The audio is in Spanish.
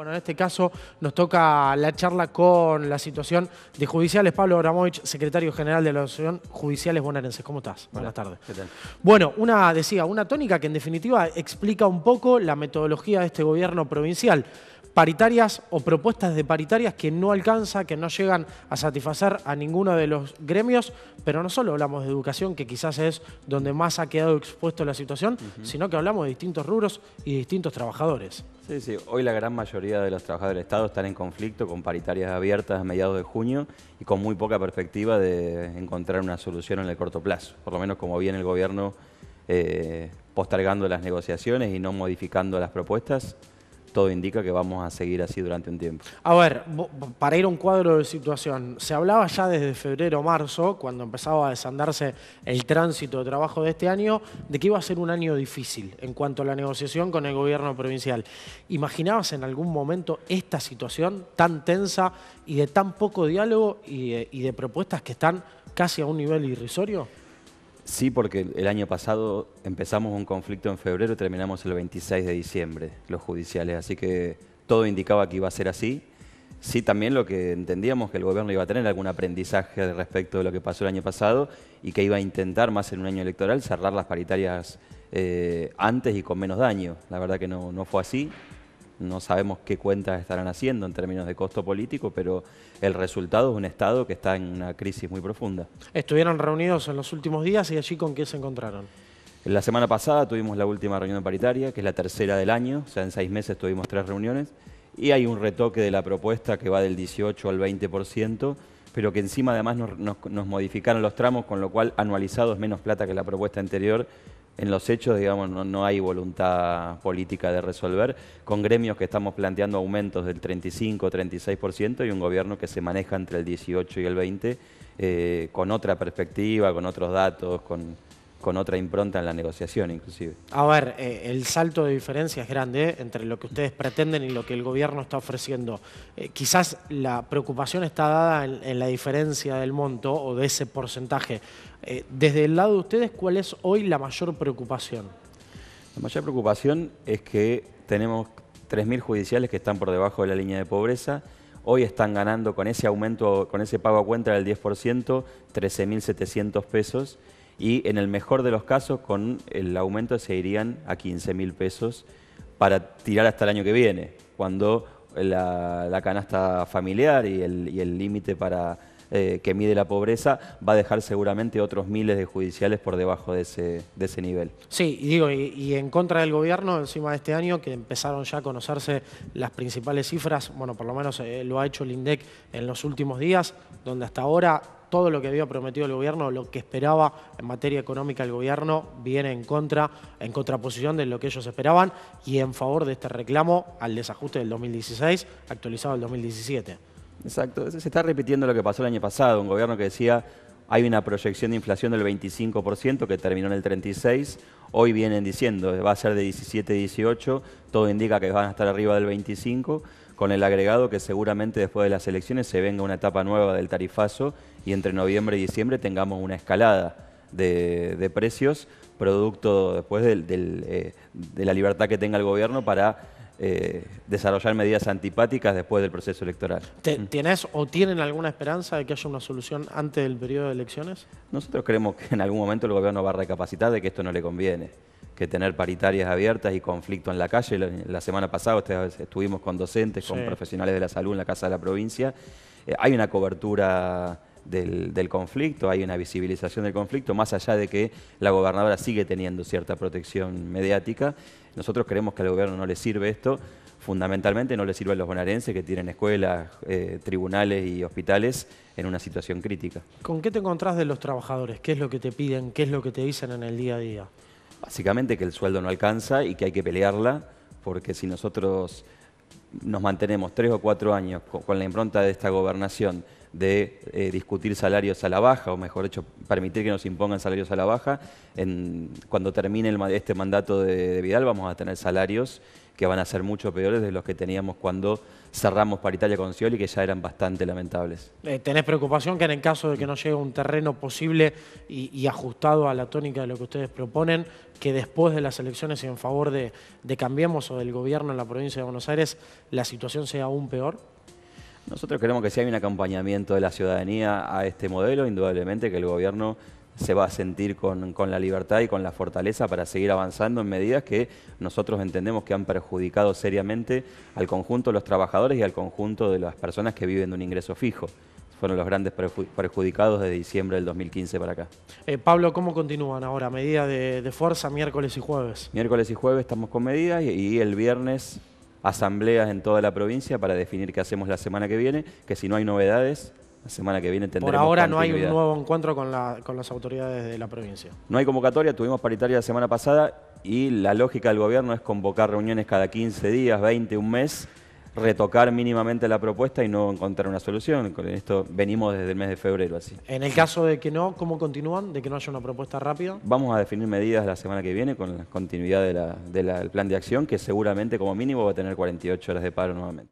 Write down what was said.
Bueno, en este caso nos toca la charla con la situación de judiciales. Pablo Abramovich, secretario general de la Asociación Judiciales Bonaerenses. ¿Cómo estás? Buenas tardes. Bueno, una, decía, una tónica que en definitiva explica un poco la metodología de este gobierno provincial. Paritarias o propuestas de paritarias que no alcanza, que no llegan a satisfacer a ninguno de los gremios, pero no solo hablamos de educación, que quizás es donde más ha quedado expuesto la situación, sino que hablamos de distintos rubros y distintos trabajadores. Sí, sí. Hoy la gran mayoría de los trabajadores del Estado están en conflicto con paritarias abiertas a mediados de junio y con muy poca perspectiva de encontrar una solución en el corto plazo. Por lo menos como viene el gobierno eh, postergando las negociaciones y no modificando las propuestas, todo indica que vamos a seguir así durante un tiempo. A ver, para ir a un cuadro de situación, se hablaba ya desde febrero marzo, cuando empezaba a desandarse el tránsito de trabajo de este año, de que iba a ser un año difícil en cuanto a la negociación con el gobierno provincial. ¿Imaginabas en algún momento esta situación tan tensa y de tan poco diálogo y de propuestas que están casi a un nivel irrisorio? Sí, porque el año pasado empezamos un conflicto en febrero y terminamos el 26 de diciembre, los judiciales, así que todo indicaba que iba a ser así. Sí, también lo que entendíamos que el gobierno iba a tener algún aprendizaje respecto de lo que pasó el año pasado y que iba a intentar más en un año electoral cerrar las paritarias eh, antes y con menos daño. La verdad que no, no fue así no sabemos qué cuentas estarán haciendo en términos de costo político, pero el resultado es un Estado que está en una crisis muy profunda. Estuvieron reunidos en los últimos días y allí con qué se encontraron. La semana pasada tuvimos la última reunión paritaria, que es la tercera del año, o sea, en seis meses tuvimos tres reuniones, y hay un retoque de la propuesta que va del 18 al 20%, pero que encima además nos, modificaron los tramos, con lo cual anualizado es menos plata que la propuesta anterior, en los hechos, digamos, no, hay voluntad política de resolver, con gremios que estamos planteando aumentos del 35, 36% y un gobierno que se maneja entre el 18 y el 20, eh, con otra perspectiva, con otros datos, con con otra impronta en la negociación inclusive. A ver, eh, el salto de diferencia es grande eh, entre lo que ustedes pretenden y lo que el gobierno está ofreciendo. Eh, quizás la preocupación está dada en, la diferencia del monto o de ese porcentaje. desde el lado de ustedes, ¿cuál es hoy la mayor preocupación? La mayor preocupación es que tenemos 3.000 judiciales que están por debajo de la línea de pobreza, hoy están ganando con ese aumento, con ese pago a cuenta del 10%, 13.700 pesos y en el mejor de los casos con el aumento se irían a 15 mil pesos para tirar hasta el año que viene, cuando la, canasta familiar y el límite para eh, que mide la pobreza va a dejar seguramente otros miles de judiciales por debajo de ese, de ese nivel. Sí, y digo, y, en contra del gobierno, encima de este año, que empezaron ya a conocerse las principales cifras, bueno, por lo menos eh, lo ha hecho el INDEC en los últimos días, donde hasta ahora todo lo que había prometido el gobierno, lo que esperaba en materia económica el gobierno, viene en contra, en contraposición de lo que ellos esperaban y en favor de este reclamo al desajuste del 2016, actualizado el 2017. Exacto, se está repitiendo lo que pasó el año pasado, un gobierno que decía hay una proyección de inflación del 25% que terminó en el 36%, hoy vienen diciendo va a ser de 17, 18, todo indica que van a estar arriba del 25%, con el agregado que seguramente después de las elecciones se venga una etapa nueva del tarifazo y entre noviembre y diciembre tengamos una escalada de, precios producto después eh, de la libertad que tenga el gobierno para eh, desarrollar medidas antipáticas después del proceso electoral. ¿Tienes mm. o tienen alguna esperanza de que haya una solución antes del periodo de elecciones? Nosotros creemos que en algún momento el gobierno va a recapacitar de que esto no le conviene que tener paritarias abiertas y conflicto en la calle. La, semana pasada estuvimos con docentes, con profesionales de la salud en la Casa de la Provincia. Eh, hay una cobertura del, conflicto, hay una visibilización del conflicto, más allá de que la gobernadora sigue teniendo cierta protección mediática. Nosotros creemos que al gobierno no le sirve esto, fundamentalmente no le sirve a los bonaerenses que tienen escuelas, eh, tribunales y hospitales en una situación crítica. ¿Con qué te encontrás de los trabajadores? ¿Qué es lo que te piden? ¿Qué es lo que te dicen en el día a día? básicamente que el sueldo no alcanza y que hay que pelearla, porque si nosotros nos mantenemos tres o cuatro años con, la impronta de esta gobernación de eh, discutir salarios a la baja, o mejor dicho, permitir que nos impongan salarios a la baja, cuando termine este mandato de, de Vidal vamos a tener salarios que van a ser mucho peores de los que teníamos cuando cerramos paritaria con Scioli, que ya eran bastante lamentables. Eh, ¿Tenés preocupación que en el caso de que no llegue un terreno posible y, ajustado a la tónica de lo que ustedes proponen, que después de las elecciones en favor de, Cambiemos o del gobierno en la provincia de Buenos Aires, la situación sea aún peor? Nosotros queremos que si hay un acompañamiento de la ciudadanía a este modelo, indudablemente que el gobierno se va a sentir con, la libertad y con la fortaleza para seguir avanzando en medidas que nosotros entendemos que han perjudicado seriamente al conjunto de los trabajadores y al conjunto de las personas que viven de un ingreso fijo. Fueron los grandes perjudicados de diciembre del 2015 para acá. Eh, Pablo, ¿cómo continúan ahora? ¿Medidas de, fuerza miércoles y jueves? Miércoles y jueves estamos con medidas y el viernes asambleas en toda la provincia para definir qué hacemos la semana que viene, que si no hay novedades, la semana que viene tendremos Por ahora no hay un nuevo encuentro con, con las autoridades de la provincia. No hay convocatoria, tuvimos paritaria la semana pasada y la lógica del gobierno es convocar reuniones cada 15 días, 20, un mes, retocar mínimamente la propuesta y no encontrar una solución. Con esto venimos desde el mes de febrero así. En el caso de que no, ¿cómo continúan? ¿De que no haya una propuesta rápida? Vamos a definir medidas la semana que viene con la continuidad del de la, plan de acción que seguramente como mínimo va a tener 48 horas de paro nuevamente.